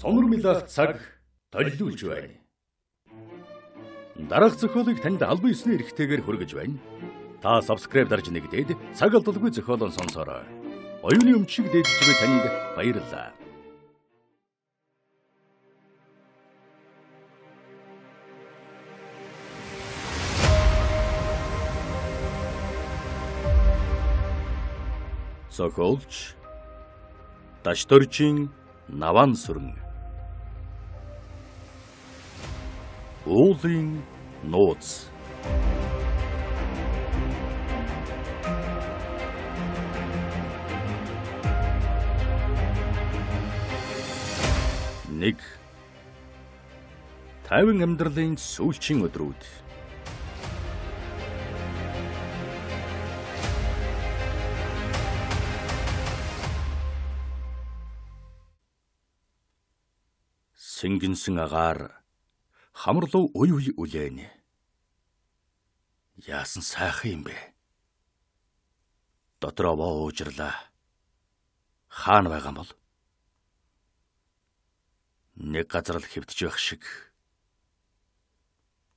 Сонор мэлэх цаг төлөвлөж байна. Дараах зохиолыг танд албан ёсны эрхтэйгээр хүргэж байна. Та subscribe дарж нэгдээд цаг алдалгүй зохиолоо сонсороо. Оюуны өмчийг дээдж буй танд баярлалаа. Сохолч Ташторчин Наван сүрэн Уулын нууц Нэг 50 амьдралын сүүлчийн өдрүүд Сэнгэнсэн агаар хамарлуу уй уй үлээнэ. Яасан сайхан юм бэ? Дотроо уужрлаа. Хаан байгаа бол нэг газар л хэвдэж байх шиг.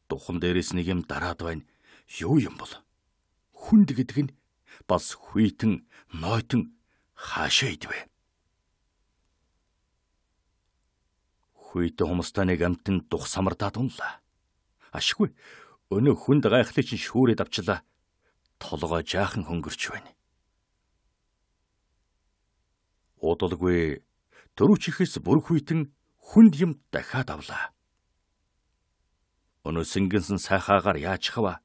Духан дээрээс нэг юм дараад байна. Юу юм бол? Хүнд гэдэг нь бас хүйтэн, нойтон хаашаа идвэ. Хүйдэ хумстай нэг амтэн дух самардаад унлаа. Ашгүй. Өнөө хүнд гайхлыг чинь шүүрээд авчлаа. Толгой жаахан хөнгөрч байна. Удалгүй төрөвч ихэс бүрх хүйтэн хүнд юм дахиад авлаа. Өнөө сингэнсэн сайхаагаар яаж хава?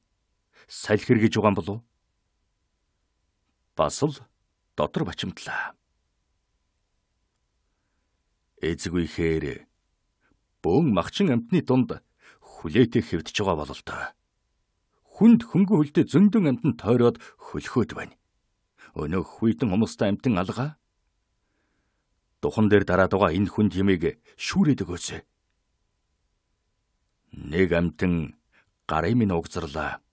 Салхир гэж угаан болов. Бас л дотор бачимтлаа. Эзгүй хээрээ бөөн махчин амтны дунд хүлээтэй хэвдэж байгаа бололтой. Хүнд хөнгөн хөлтэй зөндөн амт нь тойроод хөлхөөд байна. Өнөө хүйтэн хумстай амтан алгаа. Духан дээр дараад байгаа энэ хүнд химийг шүүрээд өгөөсэй. Нэг амтан гарын минь угзарлаа.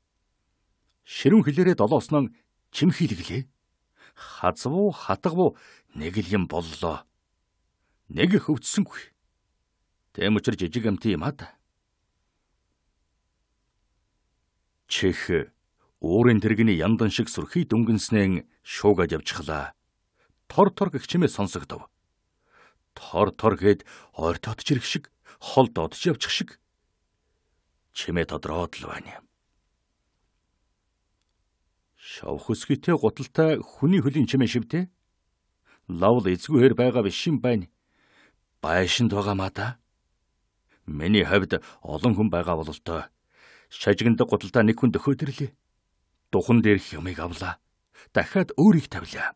Ширүүн хилээрээ долоосноо чимхийлглээ. Хазвуу хатгавуу нэг л юм боллоо. Нэг хөвдсөнгүй. Тэм учир жижиг амт юм ад. Чих уурын тэрэгний яндан шиг сүрхий дүнгэнснэн шуугаад явчихлаа. Тор тор гэх чимээ сонсогдов. Тор тор гээд ойр татж ирэх шиг, хол додж явчих шиг чимээ тодроод л байна. Шавх үсгийтэй гуталтай хүний хөлийн чимээ шивтээ. Лавл эзгүүхээр байгаа биш юм байна. Байшинд байгаа маа да. Миний хавьд олон хүн байгаа бололтой. Шажигндаг гудалдаа нэг хүн дөхөөдөрлөө. Духан дээрх юмыг авлаа. Дахиад өөрийг тавилаа.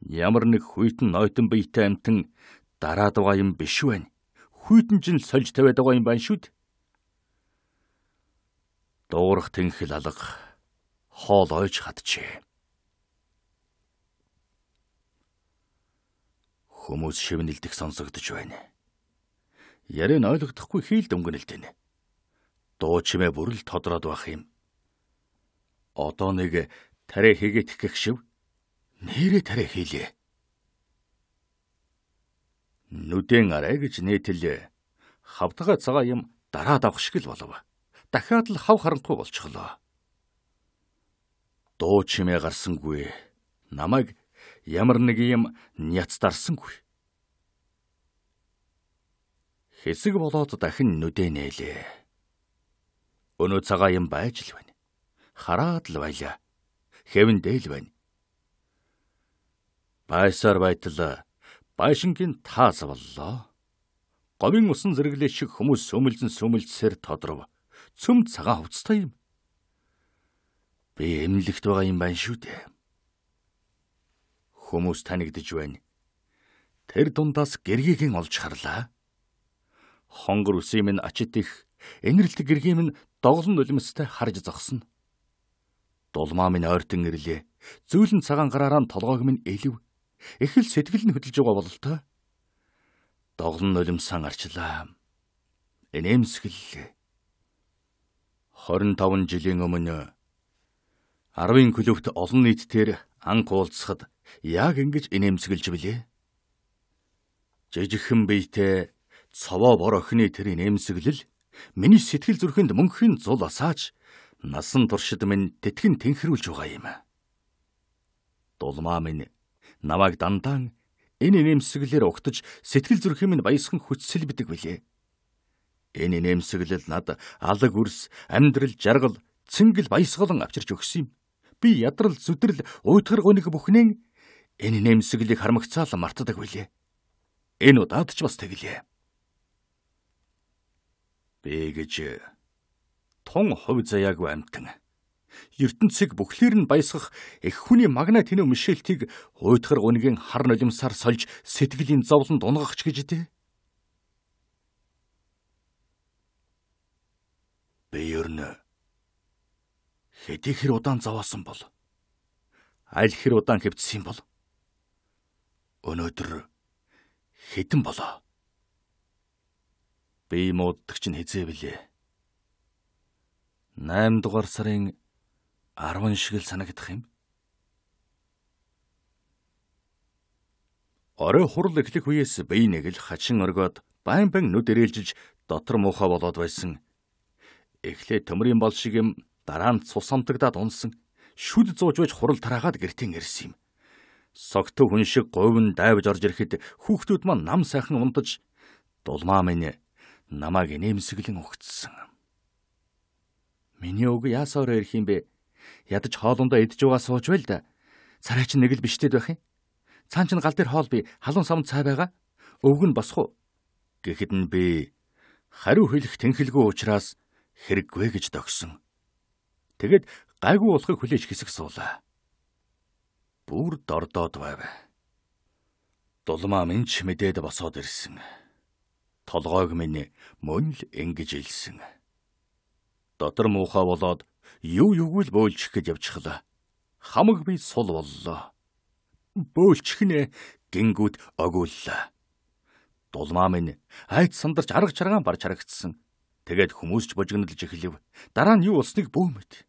Ямар нэг хүйтэн нойтон биетэй амтан дараад байгаа юм биш вэ? Хүйтэн ч нь сольж тавиад байгаа юм байна шүү дээ. Дуурах тэнхэл алга хоол ойж хатжээ. Хүмүүс шивнэлдэх сонсогдож байна ярин ойлгохгүй хийл дүнгэнэлтэнэ. Дуу чимээ бүр л тодроод байх юм. Одоо нэг тарэ хийгээд гэх шиг нээрээ тарэ хийлээ. Нүдэн арай гэж нээтэл хавтгаа цагаа юм дараад авах шиг л болов. Дахиад л хав харанхуй болчихлоо. Дуу чимээ гарсангүй намайг ямар нэг юм няц дарсангүй. Хэсэг болоод дахин нүдэнээлээ. Өнөө цагаа юм байж л байна. Хараад л байла. Хэвэндэл байна. Байсаар байтал байшингийн таас боллоо. Говийн усан зэрэглээ шиг хүмүүс сөмөлзөн сөмөлсээр тодров. Цөм цагаан хувцтай юм. Би эмнэлэгт байгаа юм байна шүү дээ. Хүмүүс танигдж байна. Тэр дундаас гэргийхэн олж харлаа. Хонгор үсэм нь ачит их энэрлдэг гэргийм нь доглон нулимстай харж зогсно. Дулмаа минь ойртон ирлээ. Зөөлөн цагаан гараараа толгойг минь элв. Эхэл сэтгэл нь хөдлөж байгаа бололтой. Доглон нулимсан арчлаа. Энэмсэглэлээ. 25 жилийн өмнө Арвын клубт олон нийтээр анх уулзахад яг ингэж инээмсэглэж билээ. Жижигхэн биетэ Цовоо бор охины тэр нэмсэглэл миний сэтгэл зүрхэнд мөнхийн зул асааж насан туршид минь тэтгэн тэнхрүүлж байгаа юм. Дулмаа минь намайг дандаа энэ нэмсэглэлээр угтаж сэтгэл зүрхэн минь баясхан хүчсэл бидэг билээ. Энэ нэмсэглэл над алаг үрс, амьдрал жаргал, цэнгэл баясгалан авчирч өгсөн юм. Би ядрал зүдрэл уйтгар гоник бүхнээ энэ нэмсэглэлийг хармагцаал мартдаг билээ. Энэ удаад ч бас тэглэе бэ гэж тун хувь заяаг амтан ертөнциг бүхлээр нь баясгах их хүний магнат хинөө мишэлтийг хуйтгар үнгийн хар нулимсаар сольж сэтгэлийн зовлонд унгахч гэж дээ. Би ернө хэдий хэр удаан заваасан бол аль хэр удаан хэвдсэн бол өнөөдөр хэдэн болоо Би мууддаг чинь хизээ билээ. 8 дугаар сарын 10 шиг л санагдах юм. Орой хурал эхлэх үеэс бие нэг л хачин оргоод байн байн нүд эрэлжилж дотор муухай болоод байсан. Эхлээ төмрийн бол шиг юм дараа нь цус амтагдаад унсан. Шүд зууж байж хурал тараагаад гэртээ ирсэн юм. Согтуу хүн шиг говь нь дайвж орж ирэхэд хүүхдүүд маань нам сайхан унтаж дулмаа минь намааг нэмсэглэн өгцсөн. Миний үг яасаар ирэх юм бэ? Ядаж хоолондоо идж байгаа сууж байл да. Царай чинь нэг л биштэд байх юм. Цаан чинь гал дээр хоол би халуун самд цай байгаа. Өвгөн босхоо. Гэхэд нь би хариу хэлэх тэнхэлгүй учраас хэрэггүй гэж догсон. Тэгэд гайгүй болохыг хүлээж хэсэг суулаа. Бүр дордоод байв. Дулмаа минь ч мэдээд босоод ирсэн толгойг минь мөн л ингэж илсэн. Дотор муухай болоод юу юугүй л бөөлчих гэж явчихлаа. Хамаг би сул боллоо. Бөөлчих нэ гингүүд огиуллаа. Дулмаа минь айд сандарч арга чаргаан барж харагдсан. Тэгэд хүмүүсч бужигналж эхлэв. Дараа нь юу болсныг бөөмэд.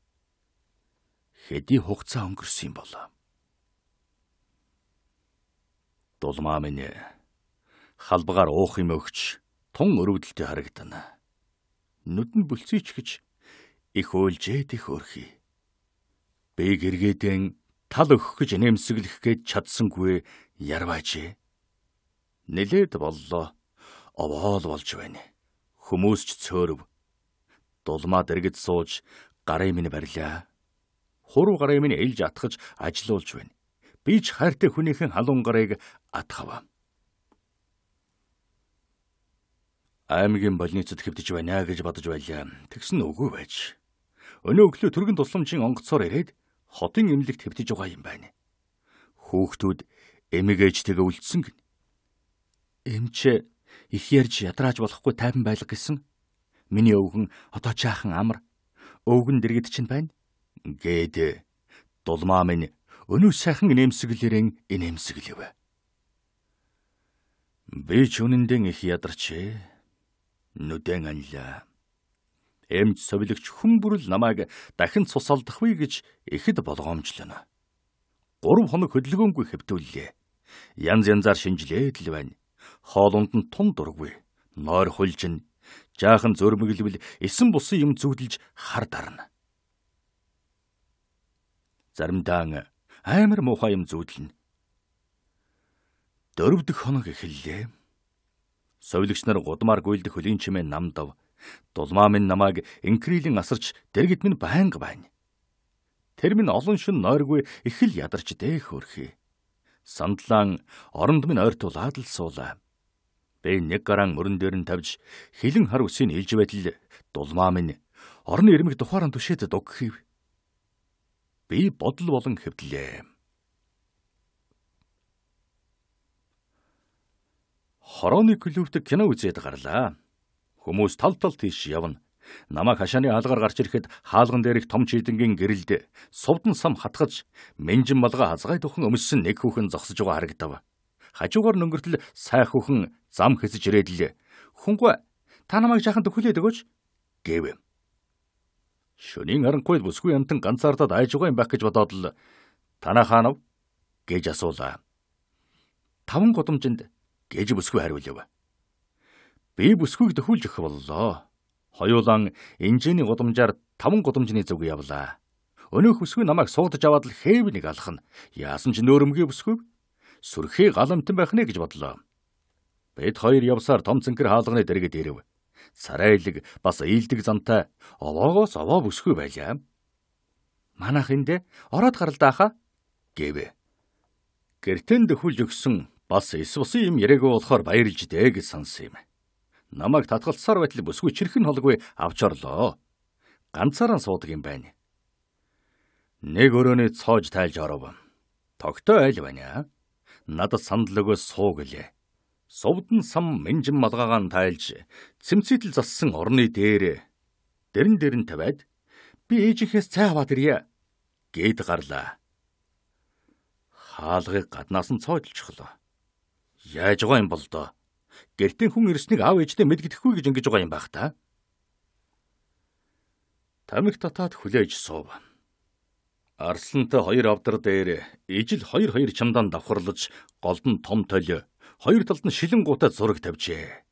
Хэдий хугацаа өнгөрсөн юм болоо. Дулмаа минь халбагаар уух юм өгч тун өрөвдөлтөй харагдана. Нүдэн бүлцээч гэж их өөлжээд их өрхий. Би гэргээдэн тал өгөх гэж нэмсэглэх гээд чадсангүй ярваажээ. Нилээд боллоо. Овоол болж байна. Хүмүүс ч цөөрөв. Дулмаа дэрэгд сууж гарын минь барьлаа. Хуруу гарын минь ээлж атгаж ажилуулж байна. Би ч хайртай хүнийхэн халуун гарыг атгаваа. аймгийн больницад хэвдэж байна гэж бодож байлаа. Тэгсэн үгүй байж. Өнөө өглөө түргэн тусламжийн онгоцоор ирээд хотын эмнэлэгт хэвдэж байгаа юм байна. Хүүхдүүд эмэг ээжтэйг үлдсэн гин. Эмч их ярьж ядрааж болохгүй тайван байлга гэсэн. Миний өвгөн одоо чаахан амар. Өвгөн дэрэгд чинь байна. Гээд дулмаа минь өнөө сайхан нэмсэглэрэн инэмсэглэв. Би ч үнэндээ их ядарчээ нүдэн анлаа. Эмч совилогч хүн бүрл намайг дахин цус алдахгүй гэж ихэд болгоомжлоно. 3 хоног хөдөлгөөнгүй хэвтүүллээ. Янз янзаар шинжилээд л байна. Хоолунд нь тун дургүй. Нойр хулжин, жаахан зөрмөглөвл эсэн бусын юм зүудэлж хар дарна. Заримдаа амар муухай юм зүудэлнэ. Дөрөв дэх хоног эхэллээ. Совилгч нар гудмаар гүйлдэх хөлийн чимээ намдав. Дулмаа минь намайг инкрилийн асарч дэргэд минь байнга байна. Тэр минь олон шин нойргүй их л ядарч дээх хөрхий. Сандлаан оронд минь ойртуулаад л суулаа. Би нэг гараан мөрөн дээр нь тавьж хилэн хар үсийг илж байтал дулмаа минь орны ирмэг тухаараа түшээд дугхив. Би бодол болон хөвдлээ. Хорооны клубт кино үзээд гарлаа. Хүмүүс тал тал тийш явна. Намайг хашааны алгаар гарч ирэхэд хаалган дээрх том чийдэнгийн гэрэлд сувдан сам хатгаж, менжин малгай хазгай дөхөн өмссөн нэг хүүхэн зогсож байгаа харагдав. Хажуугаар нөнгөртөл сай хүүхэн зам хэсэж ирээдлээ. Хүнгүй та намайг жаахан төхөлээд өгөөч гэв. Шөнийн харанхуйд бүсгүй амтан ганцаардаад айж байгаа юм байх гэж бодоод л танаа хаанав гэж асуулаа. Таван годомжинд гэж бүсгүй хариулв. Би бүсгүйг дөхүүлж өгөх боллоо. Хоёулан инжээний гудамжаар таван гудамжны зүг явлаа. Өнөөх бүсгүй намайг суудаж аваад л хээв нэг алхна. Яасан ч нөөрөмгийн бүсгүй сүрхий галамтан байх нэ гэж бодлоо. Бид хоёр явсаар том цэнхэр хаалганы дэргэд ирэв. Сарайлаг бас ийдэг замтай овоогоос овоо бүсгүй байлаа. Манайх эндэ ороод гаралдаахаа гэвэ. Гэртэн дөхүүлж өгсөн бас эс усын юм яриагүй болохоор баярлж дээ гэж сансан юм. Намайг татгалцсаар байтал бүсгүй чирхэн холгүй авч орлоо. Ганцаараа суудаг юм байна. Нэг өрөөний цоож тайлж оров. Тогтой айл байна. Надад сандал өгөө суу гэлээ. Сувдан сам мэнжин малгаагаан тайлж цэмцэтэл зассан орны дээр дэрэн дэрэн тавиад би ээжийнхээс цай аваад ирье гэд гарлаа хаалгыг гаднаас нь цоодолч хлоо. Яаж байгаа юм бол доо? Гэртэн хүн ирснийг аав ээжтэй мэдгэдэхгүй гэж ингэж байгаа юм байх та. Тамиг татаад хүлээж суув. Арслантай хоёр авдар дээр ижил хоёр хоёр чамдан давхарлаж голдон том толь хоёр талд нь шилэн гутай зураг тавьжээ.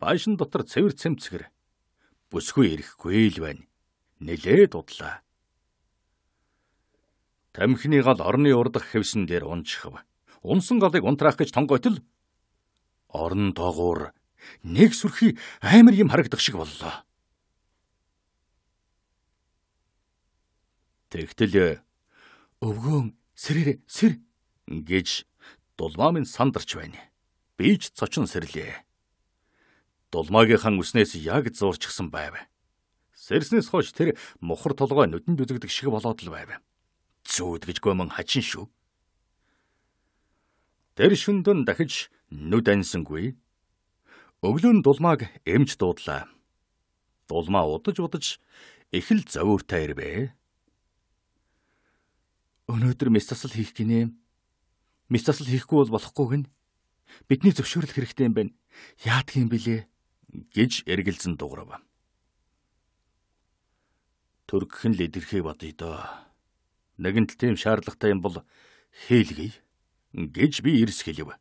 Байшин дотор цэвэр цэмцгэр бүсгүй ирэхгүй л байна. Нилээд удлаа. Тамхиныг ал орны урдах хевсэн дээр унчхав унсан голыг унтраах гэж тонгойтл орон доогуур нэг сүрхий амар юм харагдах шиг боллоо. Тэгтэл өвгөөн сэрэр сэр гэж дулмаамын сандарч байна. Би ч цочин сэрлээ. Дулмаагийнхан үснээс яг зурчихсан байв. Сэрснээс хойш тэр мухар толгой нүдэнд үзэгдэх шиг болоод л байв. Зүүд гэжгүй мөн хачин шүү. Тэр шүндэн дахиж нүд аньсангүй. Өглөө нь дулмааг эмж дуудлаа. Дулмаа удаж удаж их л зовоортой ирвэ. Өнөөдөр мэс засал хийх гинэ. Мэс засал хийхгүй бол болохгүй гин. Бидний зөвшөөрөл хэрэгтэй юм байна. Яадх юм бэлээ гэж эргэлзэн дуурав. Төргөх нь л идэрхий бодъё доо. Нэгэн тал тийм шаардлагатай юм бол хийлгэе гэж би эрс хэлв.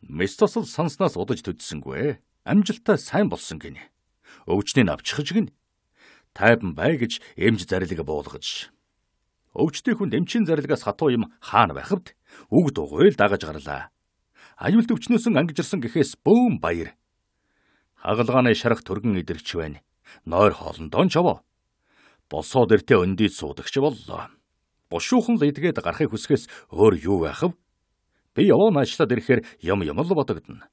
Мистосл санснаас удаж төдсөнгүй. Амжилтаа сайн болсон гинэ. Өвчнийг авчихж гинэ. Тайван бай гэж эмж зарилга буулгаж. Өвчтэй хүн эмчийн зарилгаас хатуу юм хаана байхад үг дугуйл дагаж гарлаа. Аюулт өвчнөөсөн ангижирсан гэхээс бөөм баяр. Хагалгааны шарах төргөн идэрч байна. Нойр хоолндоо ч аваа. Босоод эртэ өндийд суудагч боллоо бушуухан л идгээд гарахыг хүсгээс өөр юу байхав? Би яваа наашлаад ирэхээр юм юм л бодогдно.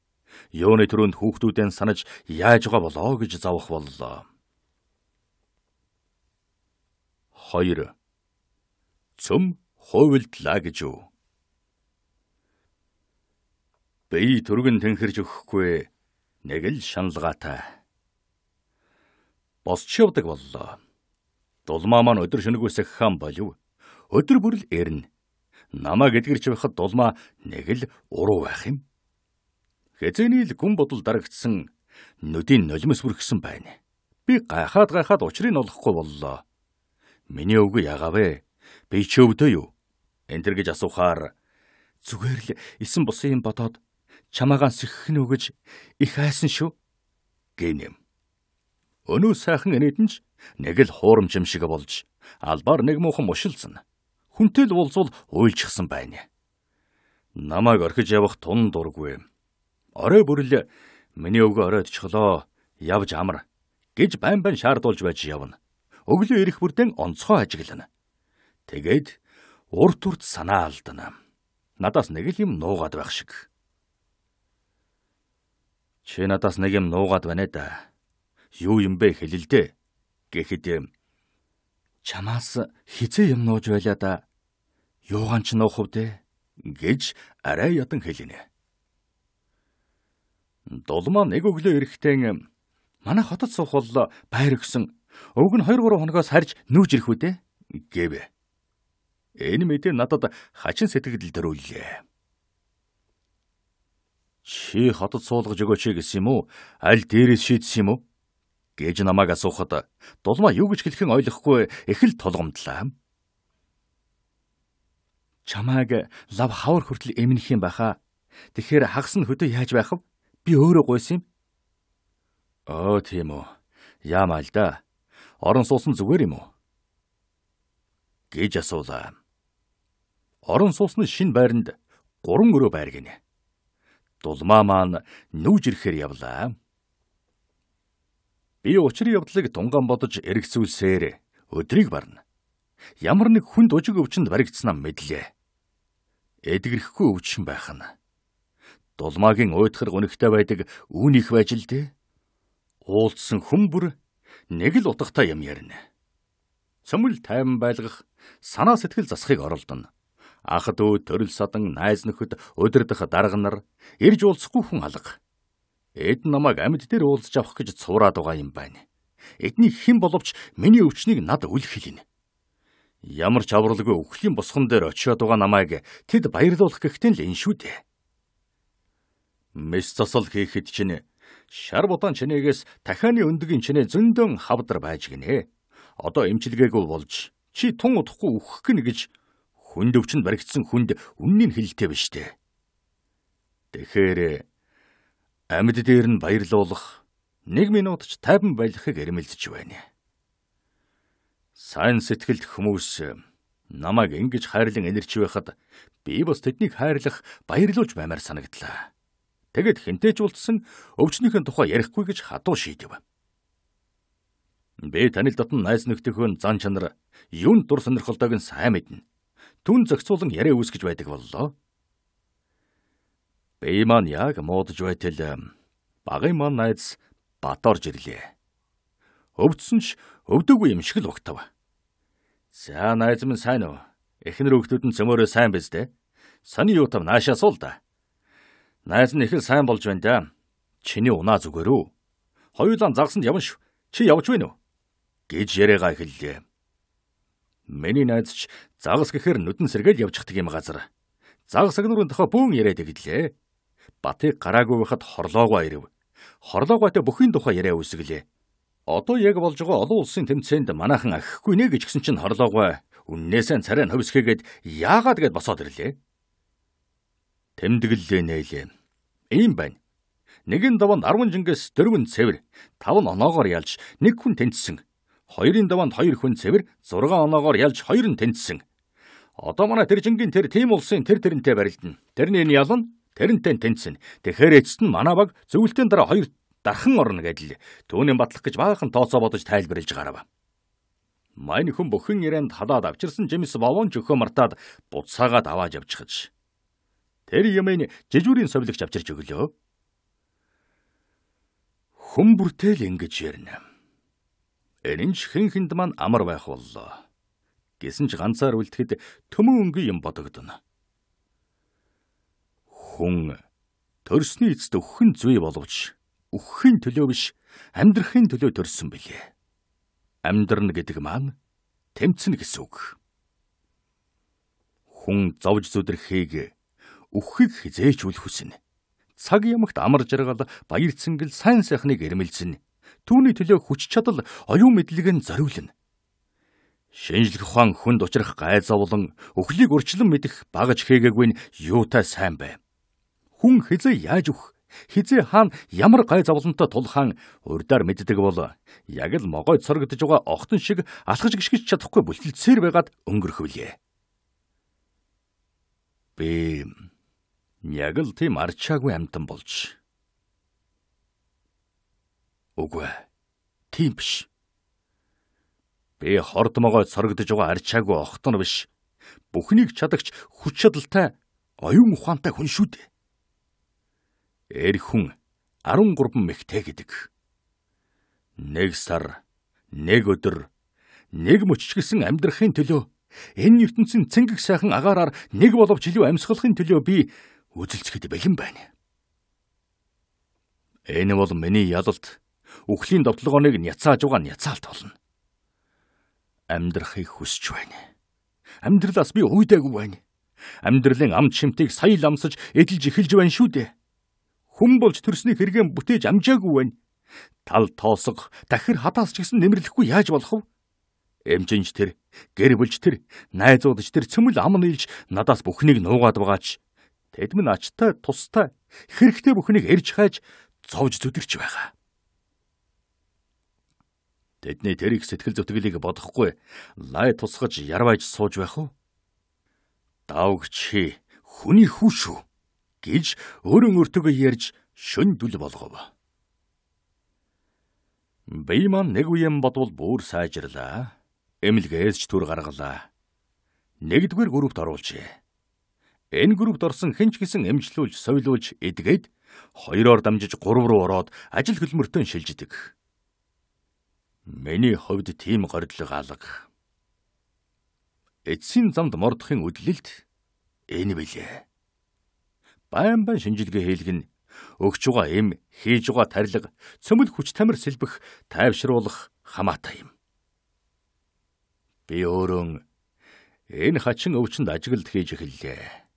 Юуны төрөнд хүүхдүүдэн санаж яаж байгаа болоо гэж завах боллоо. 2. Цөм хуйлдлаа гэж юу? Би төргөн тэнхэрж өгөхгүй нэг л шаналгаатай. Босч явдаг боллоо. Дулмаа маань өдөр шөнөг үсэх хам болов Өдөр бүр л ирнэ. Намаа гэдгэрч байхад дулмаа нэг л уруу байх юм. Хэзээний л гүн бодол дарагдсан нүдийн нулимс бүрхсэн байна. Би гайхаад гайхаад учрыг олохгүй боллоо. Миний өвгөө ягаавэ? Би ч өвдөө юу? Энтэр гэж асуухаар зүгээр л исэн бусын юм бодоод чамаагаан сэххэн үгэж их айсан шүү гинэм. Өнөө сайхан инээдэнч нэг л хуурамч юм шиг болж албаар нэг муухан мушилцсан хүнтэй л уулзвал уйлчихсан байна. Намайг орхиж явах тун дургүй. Орой бүрл миний өвгө оройд чглоо явж амар гэж байн байн шаардуулж байж явна. Өглөө ирэх бүрдэн онцгой ажиглана. Тэгээд урт урт санаа алдана. Надаас нэг л юм нуугаад байх шиг. Чи надаас нэг юм нуугаад байна да. Юу юм бэ хэлэлдэ. Гэхэд чамаас хизээ юм нууж байла да. Юугаан ч нуух үдэ гэж арай ядан хэлинэ. Дулмаа нэг өглөө эрэхтэн манай хотод суух бол байр өгсөн. Уг нь 2 3 хоногоос харж нүүж ирэх үдэ гэвэ. Энэ мэдээ надад хачин сэтгэл төрүүллээ. Чи хотод суулгаж өгөөч гэсэн юм уу? Аль дээрээс шийдсэн юм уу? гэж намайг асуухад дулмаа юу гэж хэлхэн ойлгохгүй эхэл толгомдлаа. Чамааг лав хавар хүртэл эмнэх юм баха. Тэгэхээр хагас нь хөдөө яаж байх вэ? Би өөрөө гуйсан юм. Оо тийм үү. Яамаа л да. Орон суусан зүгээр юм уу? гэж асуулаа. Орон суусны шин байранд гурван өрөө байр гинэ. Дулмаа маань нүүж ирэхээр явлаа. Би учрын явдлыг дунган бодож эргэцүүлсээр өдрийг барна. Ямар нэг хүнд ужиг өвчнд баригдсанаа мэдлээ эдгэрхгүй өвчн байх нь. Дулмаагийн уйтгарг өнөгтэй байдаг үүн их байж л дээ. Уулдсан хүмбэр нэг л утгатай юм ярина. Цөмөл тайван байлгах, санаа сэтгэл засахыг оролдоно. Ахад өө төрөл садан найз нөхөд удирдах дарга нар ирж уулзахгүй хүн алга. Эд намайг амьд дээр уулзж авах гэж цуураад байгаа юм байна. Эдний хэн боловч миний өвчнийг над үл хэлнэ. Ямар ч авралгүй өхлийн босгон дээр очиод байгаа намайг тэд баярлуулах гэхтэн л энэ шүү дээ. Мэс засал хийхэд чинь шар будаан чинээс тахааны өндгийн чинээ зөндөн хавдар байж гинэ. Одоо эмчилгээгүй болж чи тун удахгүй өөхөх гин гэж хүнд өвчнд баригдсан хүнд үннийг хэлэлтэй биш дээ. Тэгэхээр амьд дээр нь баярлуулах нэг минут ч тайван байлгахыг эрмэлзэж байна. Сайн сэтгэлд хүмүүс намайг ингэж хайрлан энерч байхад би бас тэднийг хайрлах, баярлуулж баймаар санагдлаа. Тэгэд хинтэй ч уулзсан өвчнөхийн тухай ярихгүй гэж хадуу шийдэв. Би танил дотн найз нөхдөхөн зан чанар юун дур сонирхолтойг нь сайн мэднэ. Түн зохицуулан яриа үүсгэж байдаг боллоо. Би маань яг муудж байтал багын маань найз баторж ирлээ. Өвдсөн ч өвдөггүй юм шиг л угтав. За найз минь сайн уу? Эхнэр хүүхдүүд нь цөмөөрөө сайн биз дээ. Саний юу тав наашаа суул да. Найз нь их л сайн болж байна да. Чиний унаа зүгээр үү? Хоёулаа загсанд явна шүү. Чи явж байна уу? гэж яриагаа эхэллээ. Миний найз ч загас гэхээр нүдэн сэргээл явчихдаг юм газар. Загас агнуурын тохоо бүүн яриад эхэллээ. Батыг гараагүй байхад хорлоогоо ирэв. Хорлоогоотой бүхний тухай яриа үсгэлээ. Одоо яг болж байгаа олон улсын тэмцээнд манайхан ахихгүй нэ гэж гисэн чинь хорлоогой. Үннээсээ царай нь хөвсгэгээд яагаад гэд босоод ирлээ. Тэмдэглэлээ нээлээ. Ийм байна. Нэгэн даванд 10 жингээс 4 цэвэр, 5 нь оноогоор ялж нэг хүн тэнцсэн. Хоёрын даванд 2 хүн цэвэр, 6 оноогоор ялж 2 нь тэнцсэн. Одоо манай тэр жингийн тэр тим улсын тэр тэрнтэй барилдана. Тэрний энэ ялна, тэрнтэй тэнцсэн. Тэгэхээр эцэст нь манай баг зөвлөлтийн дараа 2 дархан орно гэдэл түүнийн батлах гэж баахан тооцоо бодож тайлбарлаж гарав. Мань хүн бүхэн ирээнд халаад авчирсан Джеймс Бовон жөхөө мартаад буцаагаад авааж явчихж. Тэр юмын жижүүрийн совилогч авчирч өглөө. Хүн бүртэл ингэж ярина. Энэ ч хэн хүнд маань амар байх боллоо. Гэсэн ч ганцаар үлдэхэд төмөн өнгө юм бодогдно. Хүн төрсний эцэд өгөх нь зүй боловч өгөхийн төлөө биш амьдрахын төлөө төрсөн билээ. Амьдрна гэдэг маань тэмцэнэ гэсэн үг. Хүн зовж зүдрэхийг өгөхийг хизээч үл хүснэ. Цаг ямагт амар жаргал, баяр цэнгэл, сайн сайхныг эрмэлзэн. Түүний төлөө хүч чадал, оюун мэдлэг нь зориулна. Шинжлэх ухаан хүнд учрах гай зовлон, өхлийг урьдчилан мэдэх багаж хийгээгүй нь юутай сайн бай. Хүн хизээ яаж өх Хизээ хаан ямар гай зовлонтой тулхан урьдаар мэддэг бол яг л могой цорогдож байгаа охтон шиг алхаж гიშгэж чадахгүй бүлтэлцээр байгаад өнгөрөх үлээ. Би яг л тийм арчаагүй амтан болж. Үгүй. Тийм биш. Би хорд могой цорогдож байгаа арчаагүй охтон биш. Бүхнийг чадагч хүч чадалтай оюун ухаантай хүн шүү дээ эр хүн 13 мэгтэй гэдэг. Нэг сар, нэг өдөр, нэг мөчч гэсэн амьдрахын төлөө энэ ертөнцийн цэнгэг сайхан агаараар нэг боловч илүү амьсгалахын төлөө би үзэлцэхэд бэлэн байна. Энэ бол миний ялалт үхлийн довтлогооныг няцааж байгаа няцаалт болно. Амьдрахыг хүсэж байна. Амьдралаас би уйдаагүй байна. Амьдралын ам чимтгийг сая ламсаж эдэлж эхэлж байна шүү дээ хүн болж төрснийг хэрэгэн бүтээж амжаагүй байна. Тал тоосох, тахир хатаас ч гэсэн нэмэрлэхгүй яаж болох вэ? Эмчинж тэр, гэр бүлж тэр, найзуудч тэр цөмөл ам нийлж надаас бүхнийг нуугаад байгаач. Тэд минь ачтай, тустай, хэрэгтэй бүхнийг эрж хайж зовж зүдэрч байгаа. Тэдний тэр их сэтгэл зүтгэлийг бодохгүй лай тусгаж ярвайж сууж байх уу? Давгч хүний хүү шүү гэж өрөн өртөгөө ярьж шөндөл болгов. Би маань нэг үеэн бодвол бүр сайжрлаа. Эмэлгээс ч төр гаргалаа. Нэгдүгээр группт оруулжээ. Энэ группт орсон хинч гисэн эмчлүүлж, соёлуулж эдгээд хоёроор дамжиж гурав руу ороод ажил хөдлөмөртөө шилждэг. Миний хувьд тийм гордлог алга. Эцсийн замд мордохын үдлэлт энэ билээ байн байн шинжилгээ хийлгэн өгч байгаа юм хийж байгаа тарилга цөмөл хүч тамир сэлбэх тайвшруулах хамаатай юм. Би өөрөө энэ хачин өвчнөд ажиглд хийж эхэллээ.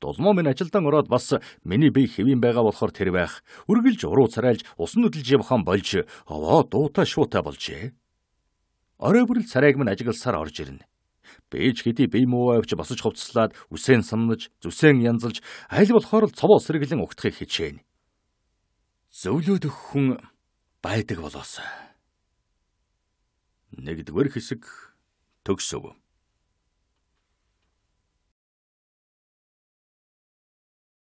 Дулмуу минь ажилдан ороод бас миний бие хэвэн байгаа болохоор тэр байх. Үргэлж уруу царайлж усан хөдөлж явхан болж овоо дуутаа шуута болжээ. Орой бүрл царайг минь ажигласаар орж ирнэ. Бээж хэдий бие муу авч босож хувцлаад үсэн самнаж, зүсэн янзалж, аль болохоор л цовоо сэргэлэн угтахыг хичээнэ. Зөвлөөд өгөх хүн байдаг болоосаа. Нэгдүгээр хэсэг төгсөв.